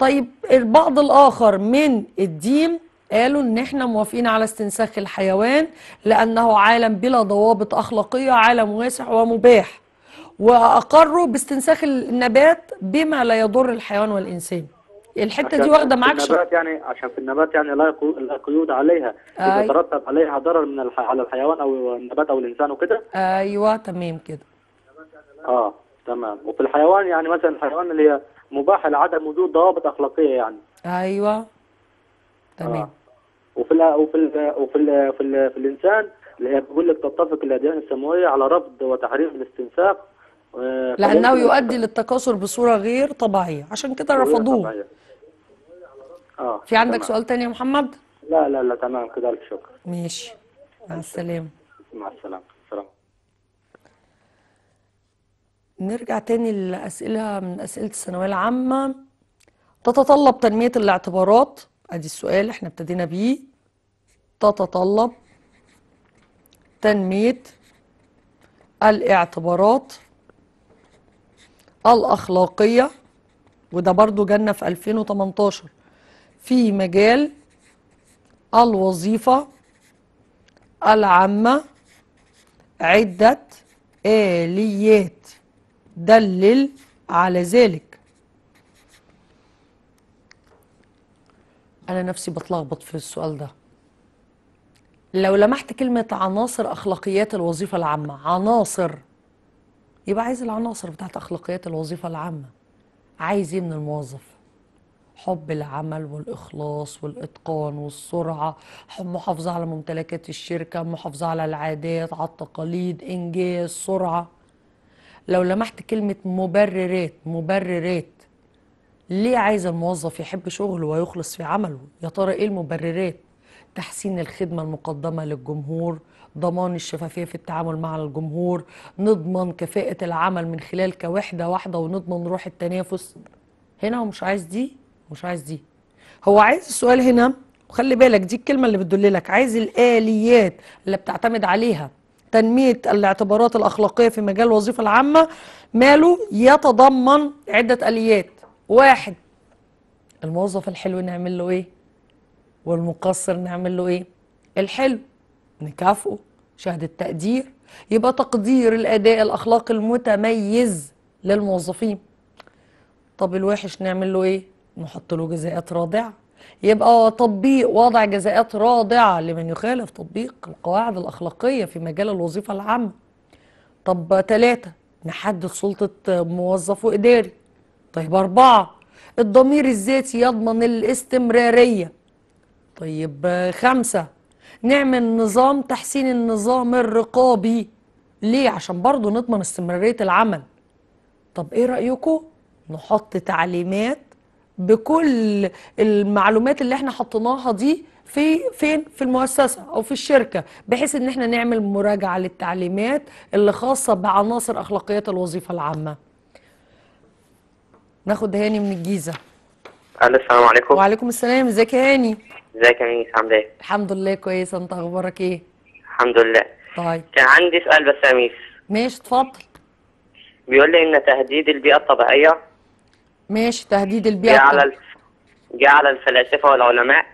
طيب البعض الآخر من الدين قالوا ان احنا موافقين على استنساخ الحيوان لانه عالم بلا ضوابط اخلاقيه عالم واسع ومباح واقروا باستنساخ النبات بما لا يضر الحيوان والانسان الحته دي واخده معاك النبات يعني عشان في النبات يعني لا قيود عليها اذا ترتب عليها ضرر من الح... على الحيوان او النبات او الانسان وكده ايوه تمام كده اه تمام وفي الحيوان يعني مثلا الحيوان اللي هي مباح لعدم وجود ضوابط اخلاقيه يعني ايوه تمام آه. وفي الـ وفي الـ وفي الـ في, الـ في الانسان اللي بيقول لك تتفق الاديان السماويه على رفض وتحريم الاستنساخ آه، لانه يؤدي للتكاثر بصوره غير طبيعيه عشان كده رفضوه اه في عندك تمام. سؤال تاني يا محمد لا لا لا تمام كده شكرا ماشي مع السلامه مع السلامه نرجع تاني لأسئلة من أسئلة الثانوية العامة تتطلب تنمية الاعتبارات أدي السؤال احنا ابتدينا بيه تتطلب تنمية الاعتبارات الأخلاقية وده برضو جانا في 2018 في مجال الوظيفة العامة عدة آليات دلل على ذلك أنا نفسي بتلخبط في السؤال ده لو لمحت كلمة عناصر أخلاقيات الوظيفة العامة عناصر يبقى عايز العناصر بتاعت أخلاقيات الوظيفة العامة عايز إيه من الموظف حب العمل والإخلاص والإتقان والسرعة محافظة على ممتلكات الشركة محافظة على العادات على التقاليد إنجاز سرعة لو لمحت كلمة مبررات مبررات ليه عايز الموظف يحب شغله ويخلص في عمله يا ترى ايه المبررات تحسين الخدمة المقدمة للجمهور ضمان الشفافية في التعامل مع الجمهور نضمن كفاءة العمل من خلال كوحدة واحدة ونضمن روح التنافس هنا هو مش عايز دي مش عايز دي هو عايز السؤال هنا وخلي بالك دي الكلمة اللي بتدللك عايز الآليات اللي بتعتمد عليها تنمية الاعتبارات الأخلاقية في مجال الوظيفة العامة ماله يتضمن عدة آليات واحد الموظف الحلو نعمل له إيه والمقصر نعمل له إيه الحلو نكافئه شهادة تقدير يبقى تقدير الأداء الأخلاقي المتميز للموظفين طب الوحش نعمل له إيه نحط له جزاءات رادعة يبقى تطبيق وضع جزاءات رادعة لمن يخالف تطبيق القواعد الأخلاقية في مجال الوظيفة العامة طب تلاتة نحدد سلطة موظف وإداري طيب أربعة الضمير الذاتي يضمن الاستمرارية طيب خمسة نعمل نظام تحسين النظام الرقابي ليه عشان برضه نضمن استمرارية العمل طب ايه رأيكم نحط تعليمات بكل المعلومات اللي احنا حطيناها دي في فين في المؤسسه او في الشركه بحيث ان احنا نعمل مراجعه للتعليمات اللي خاصه بعناصر اخلاقيات الوظيفه العامه ناخد هاني من الجيزه الو السلام عليكم وعليكم السلام ازيك يا هاني ازيك يا ميس عامل ايه الحمد لله كويسه انت اخبارك ايه الحمد لله طيب كان عندي سؤال بس يا ميس ماشي اتفضل بيقول لي ان تهديد البيئه الطبيعيه ماشي تهديد البيئة جعل جعل الفلاسفة والعلماء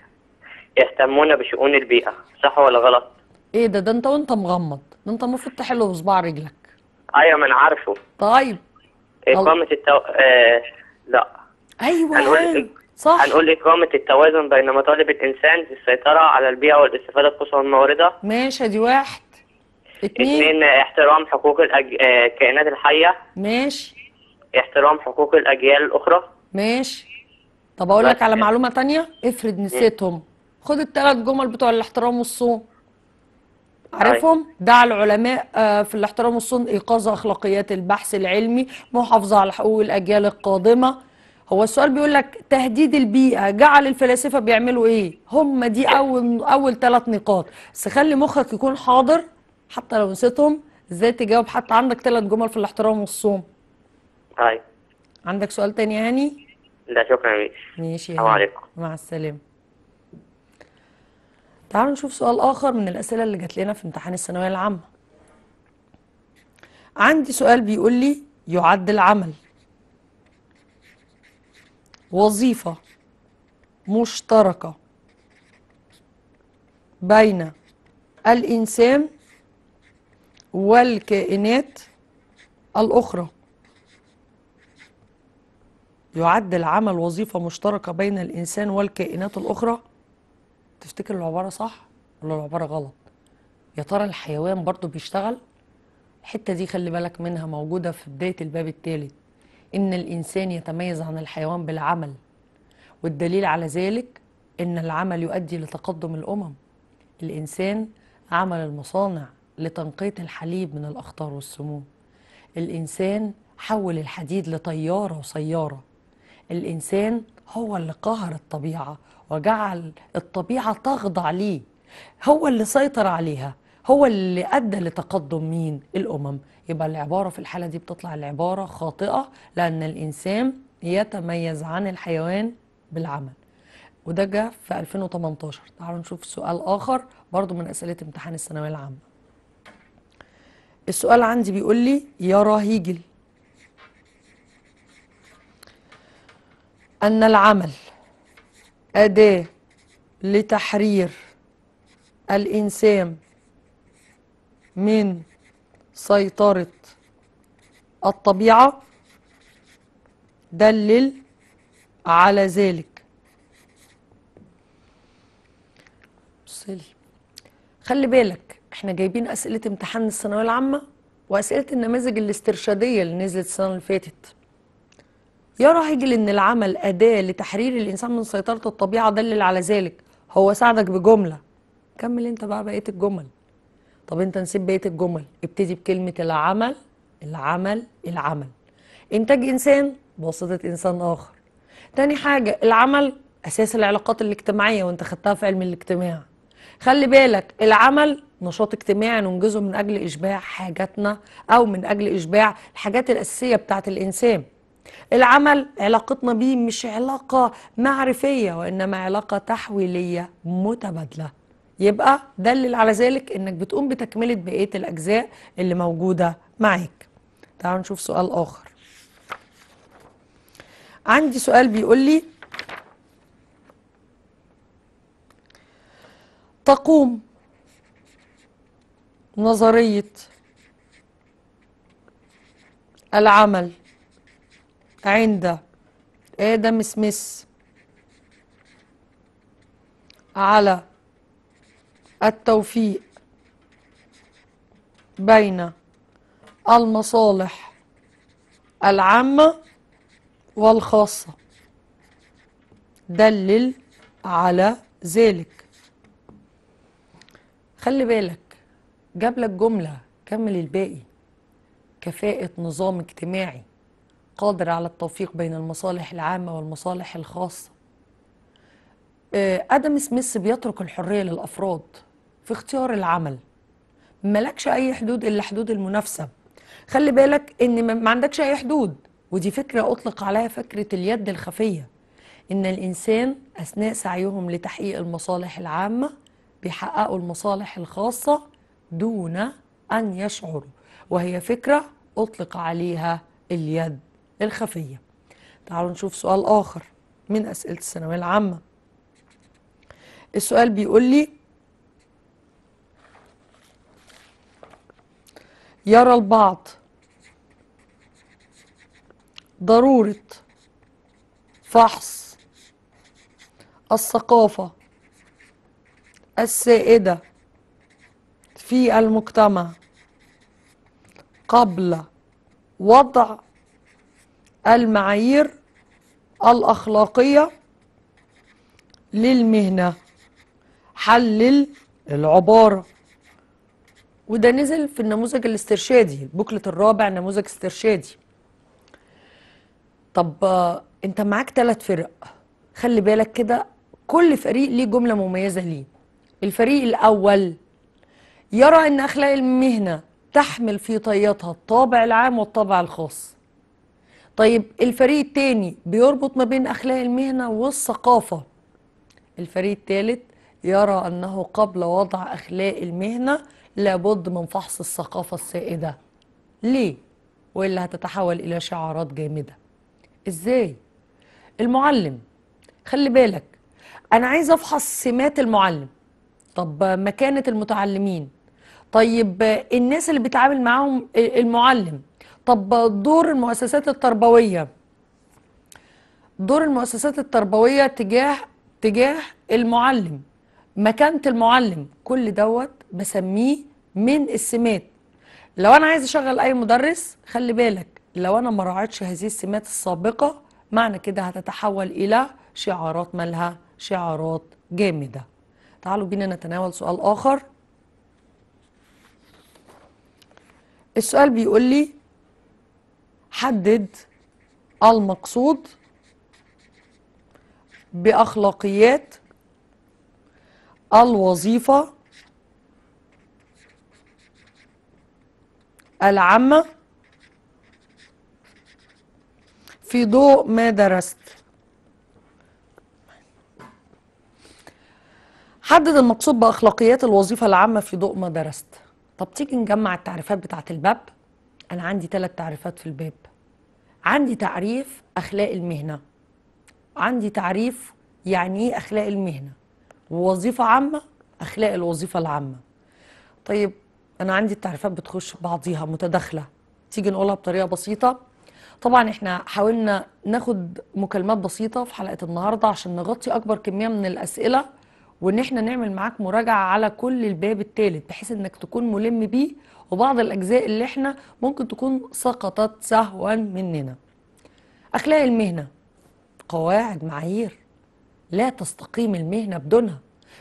يهتمون بشؤون البيئة صح ولا غلط؟ ايه ده ده انت وانت مغمض ده انت المفروض تحل بصباع رجلك ايوه ما انا عارفه طيب اقامة التو... آه... لا ايوه هنقول... إيه؟ صح هنقول اقامة التوازن بين مطالب الانسان في السيطرة على البيئة والاستفادة القصوى من موردها ماشي دي واحد اتنين, اتنين احترام حقوق الأج... آه، الكائنات الحية ماشي احترام حقوق الاجيال الاخرى ماشي طب اقول لك على معلومه تانية افرض نسيتهم خد الثلاث جمل بتوع الاحترام والصوم عارفهم طيب. دعا العلماء آه، في الاحترام والصون ايقاظ اخلاقيات البحث العلمي محافظه على حقوق الاجيال القادمه هو السؤال بيقول لك تهديد البيئه جعل الفلاسفه بيعملوا ايه هم دي اول اول ثلاث نقاط بس خلي مخك يكون حاضر حتى لو نسيتهم ازاي تجاوب حتى عندك ثلاث جمل في الاحترام والصوم طيب عندك سؤال تاني يا هاني؟ لا شكرا يا ماشي السلام عليكم مع السلامة تعالوا نشوف سؤال آخر من الأسئلة اللي جات لنا في امتحان الثانوية العامة عندي سؤال بيقول لي يعد العمل وظيفة مشتركة بين الإنسان والكائنات الأخرى يعد العمل وظيفة مشتركة بين الإنسان والكائنات الأخرى تفتكر العبارة صح ولا العبارة غلط يا ترى الحيوان برضو بيشتغل الحتة دي خلي بالك منها موجودة في بداية الباب الثالث إن الإنسان يتميز عن الحيوان بالعمل والدليل على ذلك إن العمل يؤدي لتقدم الأمم الإنسان عمل المصانع لتنقية الحليب من الأخطار والسموم الإنسان حول الحديد لطيارة وسيارة الإنسان هو اللي قهر الطبيعة وجعل الطبيعة تخضع ليه هو اللي سيطر عليها هو اللي أدى لتقدم مين الأمم يبقى العبارة في الحالة دي بتطلع العبارة خاطئة لأن الإنسان يتميز عن الحيوان بالعمل وده جه في 2018 تعالوا نشوف سؤال آخر برضو من أسئلة امتحان الثانوية العامة السؤال عندي بيقول لي يرى هيجل أن العمل أداة لتحرير الإنسان من سيطرة الطبيعة دلل على ذلك خلي بالك احنا جايبين أسئلة امتحان الثانوية العامة وأسئلة النماذج الاسترشادية اللي نزلت السنة اللي فاتت يرى هيجل ان العمل اداه لتحرير الانسان من سيطره الطبيعه دلل على ذلك هو ساعدك بجمله كمل انت بقى بقيه الجمل طب انت نسيب بقيه الجمل ابتدي بكلمه العمل العمل العمل انتاج انسان بواسطه انسان اخر تاني حاجه العمل اساس العلاقات الاجتماعيه وانت خدتها في علم الاجتماع خلي بالك العمل نشاط اجتماعي ننجزه من اجل اشباع حاجاتنا او من اجل اشباع الحاجات الاساسيه بتاعت الانسان العمل علاقتنا بيه مش علاقة معرفية وإنما علاقة تحويلية متبادلة يبقى دلل على ذلك إنك بتقوم بتكملة بقية الأجزاء اللي موجودة معاك تعالوا نشوف سؤال آخر عندي سؤال بيقول لي تقوم نظرية العمل عند آدم ايه سميث على التوفيق بين المصالح العامة والخاصة دلل على ذلك خلي بالك جاب لك جملة كمل الباقي كفاءة نظام اجتماعي قادر على التوفيق بين المصالح العامة والمصالح الخاصة آه، آدم سميث بيترك الحرية للأفراد في اختيار العمل ملكش أي حدود إلا حدود المنافسة خلي بالك إن ما عندكش أي حدود ودي فكرة أطلق عليها فكرة اليد الخفية إن الإنسان أثناء سعيهم لتحقيق المصالح العامة بيحققوا المصالح الخاصة دون أن يشعروا وهي فكرة أطلق عليها اليد الخفية تعالوا نشوف سؤال آخر من أسئلة الثانوية العامة السؤال بيقول لي يرى البعض ضرورة فحص الثقافة السائدة في المجتمع قبل وضع المعايير الأخلاقية للمهنة حلل العبارة وده نزل في النموذج الاسترشادي البوكلة الرابع نموذج استرشادي طب انت معاك ثلاث فرق خلي بالك كده كل فريق ليه جملة مميزة ليه الفريق الأول يرى أن أخلاق المهنة تحمل في طياتها الطابع العام والطابع الخاص طيب الفريق التاني بيربط ما بين أخلاق المهنة والثقافة الفريق الثالث يرى أنه قبل وضع أخلاق المهنة لابد من فحص الثقافة السائدة ليه؟ وإلا هتتحول إلى شعارات جامدة إزاي؟ المعلم خلي بالك أنا عايز أفحص سمات المعلم طب مكانة المتعلمين طيب الناس اللي بيتعامل معاهم آه، المعلم طب دور المؤسسات التربويه دور المؤسسات التربويه تجاه تجاه المعلم مكانه المعلم كل دوت بسميه من السمات لو انا عايز اشغل اي مدرس خلي بالك لو انا ما راعتش هذه السمات السابقه معنى كده هتتحول الى شعارات مالها شعارات جامده تعالوا بينا نتناول سؤال اخر السؤال بيقول لي حدد المقصود بأخلاقيات الوظيفة العامة في ضوء ما درست حدد المقصود بأخلاقيات الوظيفة العامة في ضوء ما درست طب تيجي نجمع التعريفات بتاعت الباب انا عندي ثلاث تعريفات في الباب عندي تعريف اخلاق المهنه عندي تعريف يعني ايه اخلاق المهنه ووظيفه عامه اخلاق الوظيفه العامه طيب انا عندي التعريفات بتخش بعضيها متداخله تيجي نقولها بطريقه بسيطه طبعا احنا حاولنا ناخد مكالمات بسيطه في حلقه النهارده عشان نغطي اكبر كميه من الاسئله وان احنا نعمل معاك مراجعه على كل الباب الثالث بحيث انك تكون ملم بيه وبعض الأجزاء اللي احنا ممكن تكون سقطت سهوا مننا أخلاق المهنة قواعد معايير لا تستقيم المهنة بدونها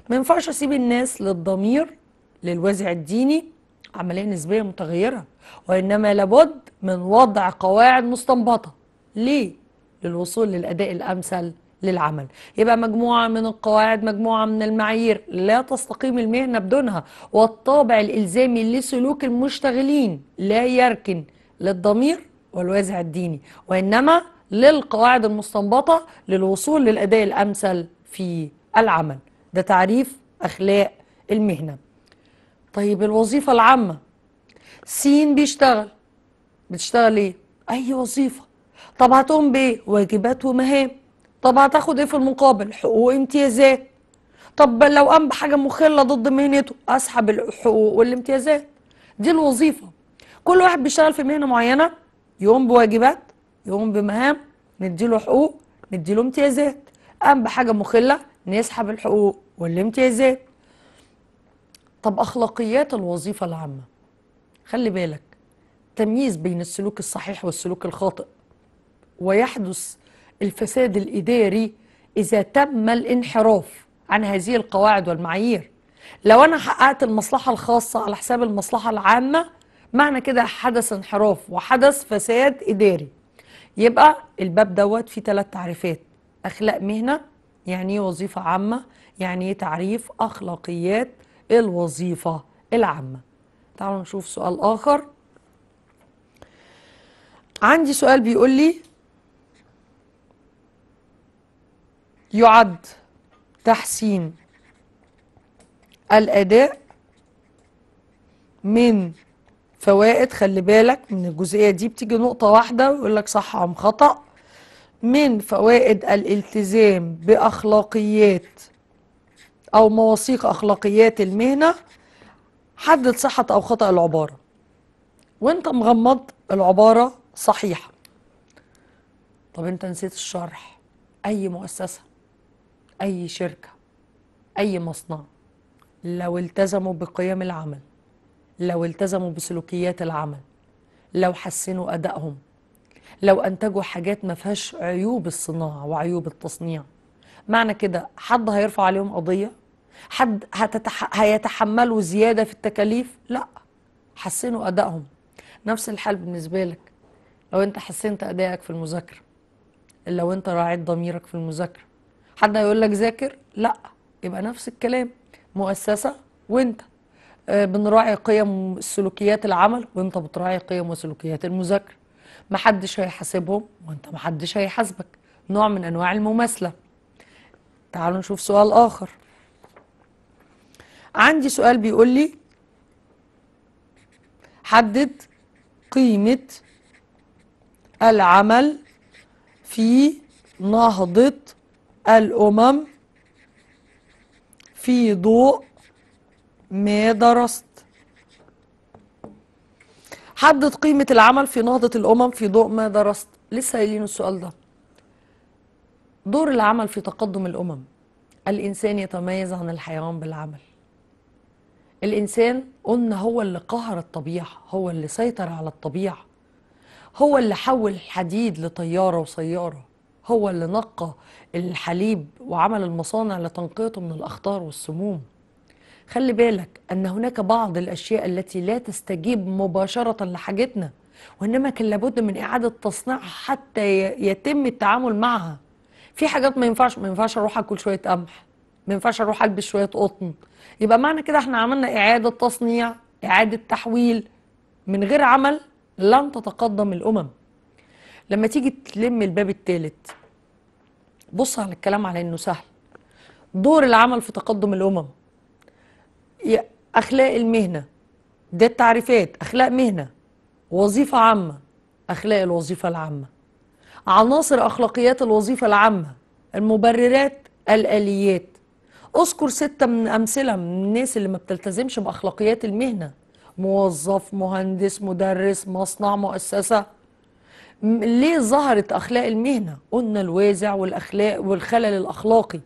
ما ينفعش أسيب الناس للضمير للوازع الديني عملية نسبية متغيرة وإنما لابد من وضع قواعد مستنبطة ليه؟ للوصول للأداء الأمثل للعمل يبقى مجموعة من القواعد مجموعة من المعايير لا تستقيم المهنة بدونها والطابع الإلزامي لسلوك المشتغلين لا يركن للضمير والوازع الديني وإنما للقواعد المستنبطة للوصول للأداء الأمثل في العمل ده تعريف أخلاق المهنة طيب الوظيفة العامة سين بيشتغل بتشتغل ايه؟ أي وظيفة طب هتقوم بإيه؟ واجبات ومهام طب هتاخد ايه في المقابل حقوق امتيازات طب لو قام بحاجه مخله ضد مهنته اسحب الحقوق والامتيازات دي الوظيفه كل واحد بيشتغل في مهنه معينه يقوم بواجبات يقوم بمهام نديله حقوق نديله امتيازات قام بحاجه مخله نسحب الحقوق والامتيازات طب اخلاقيات الوظيفه العامه خلي بالك تمييز بين السلوك الصحيح والسلوك الخاطئ ويحدث الفساد الإداري إذا تم الانحراف عن هذه القواعد والمعايير لو أنا حققت المصلحة الخاصة على حساب المصلحة العامة معنى كده حدث انحراف وحدث فساد إداري يبقى الباب دوت فيه ثلاث تعريفات أخلاق مهنة يعني ايه وظيفة عامة يعني ايه تعريف أخلاقيات الوظيفة العامة تعالوا نشوف سؤال آخر عندي سؤال بيقول لي يعد تحسين الأداء من فوائد خلي بالك من الجزئية دي بتيجي نقطة واحدة ويقول لك صح أم خطأ من فوائد الالتزام بأخلاقيات أو مواثيق أخلاقيات المهنة حدد صحة أو خطأ العبارة وانت مغمض العبارة صحيحة طب انت نسيت الشرح أي مؤسسة أي شركة أي مصنع لو التزموا بقيم العمل لو التزموا بسلوكيات العمل لو حسنوا أدائهم لو أنتجوا حاجات ما فيهاش عيوب الصناعة وعيوب التصنيع معنى كده حد هيرفع عليهم قضية حد هتتح... هيتحملوا زيادة في التكاليف لا حسنوا أدائهم نفس الحال بالنسبة لك لو أنت حسنت أدائك في المذاكرة لو أنت راعيت ضميرك في المذاكرة حد هيقول لك ذاكر لا يبقى نفس الكلام مؤسسه وانت آه، بنراعي قيم سلوكيات العمل وانت بتراعي قيم وسلوكيات المذاكره محدش هيحاسبهم وانت محدش هيحاسبك نوع من انواع المماثله تعالوا نشوف سؤال اخر عندي سؤال بيقول لي حدد قيمه العمل في نهضه الأمم في ضوء ما درست حدد قيمة العمل في نهضة الأمم في ضوء ما درست لسه قايلين السؤال ده دور العمل في تقدم الأمم الإنسان يتميز عن الحيوان بالعمل الإنسان قلنا هو اللي قهر الطبيعة هو اللي سيطر على الطبيعة هو اللي حول الحديد لطيارة وسيارة هو اللي نقى الحليب وعمل المصانع لتنقيته من الأخطار والسموم خلي بالك أن هناك بعض الأشياء التي لا تستجيب مباشرة لحاجتنا وإنما كان لابد من إعادة تصنيعها حتى يتم التعامل معها في حاجات ما ينفعش ما ينفعش أروح أكل شوية قمح ما ينفعش أروح ألبس شوية قطن يبقى معنى كده إحنا عملنا إعادة تصنيع إعادة تحويل من غير عمل لن تتقدم الأمم لما تيجي تلم الباب الثالث بص على الكلام على انه سهل دور العمل في تقدم الامم اخلاق المهنه ده التعريفات اخلاق مهنه وظيفه عامه اخلاق الوظيفه العامه عناصر اخلاقيات الوظيفه العامه المبررات الاليات اذكر ستة من امثله من الناس اللي ما بتلتزمش باخلاقيات المهنه موظف مهندس مدرس مصنع مؤسسه ليه ظهرت أخلاق المهنة قلنا الوازع والأخلاق والخلل الأخلاقي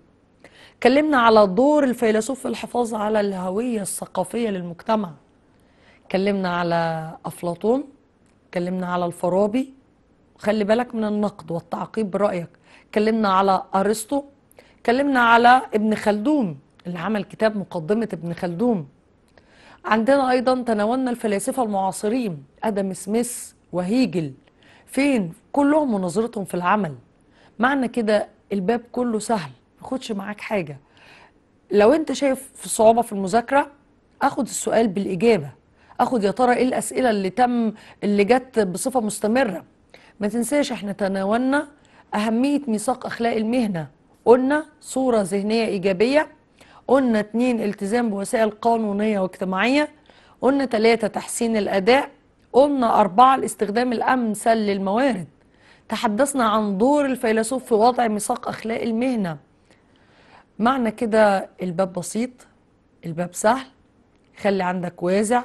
كلمنا على دور الفيلسوف في الحفاظ على الهوية الثقافية للمجتمع كلمنا على أفلاطون كلمنا على الفارابي خلي بالك من النقد والتعقيب برأيك كلمنا على أرسطو كلمنا على ابن خلدون اللي عمل كتاب مقدمة ابن خلدون عندنا أيضا تناولنا الفلاسفة المعاصرين أدم سميث وهيجل فين كلهم ونظرتهم في العمل معنى كده الباب كله سهل ما خدش معاك حاجه لو انت شايف في صعوبه في المذاكره اخد السؤال بالاجابه اخد يا ترى ايه الاسئله اللي تم اللي جت بصفه مستمره ما تنساش احنا تناولنا اهميه ميثاق اخلاق المهنه قلنا صوره ذهنيه ايجابيه قلنا اتنين التزام بوسائل قانونيه واجتماعيه قلنا تلاته تحسين الاداء قلنا أربعة الاستخدام الأمثل للموارد تحدثنا عن دور الفيلسوف في وضع ميثاق أخلاق المهنة معنى كده الباب بسيط الباب سهل خلي عندك وازع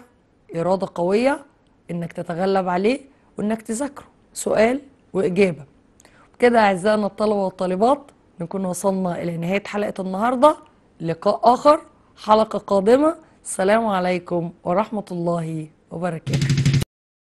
إرادة قوية إنك تتغلب عليه وإنك تذاكره سؤال وإجابة كده أعزائنا الطلبة والطالبات نكون وصلنا إلى نهاية حلقة النهاردة لقاء آخر حلقة قادمة السلام عليكم ورحمة الله وبركاته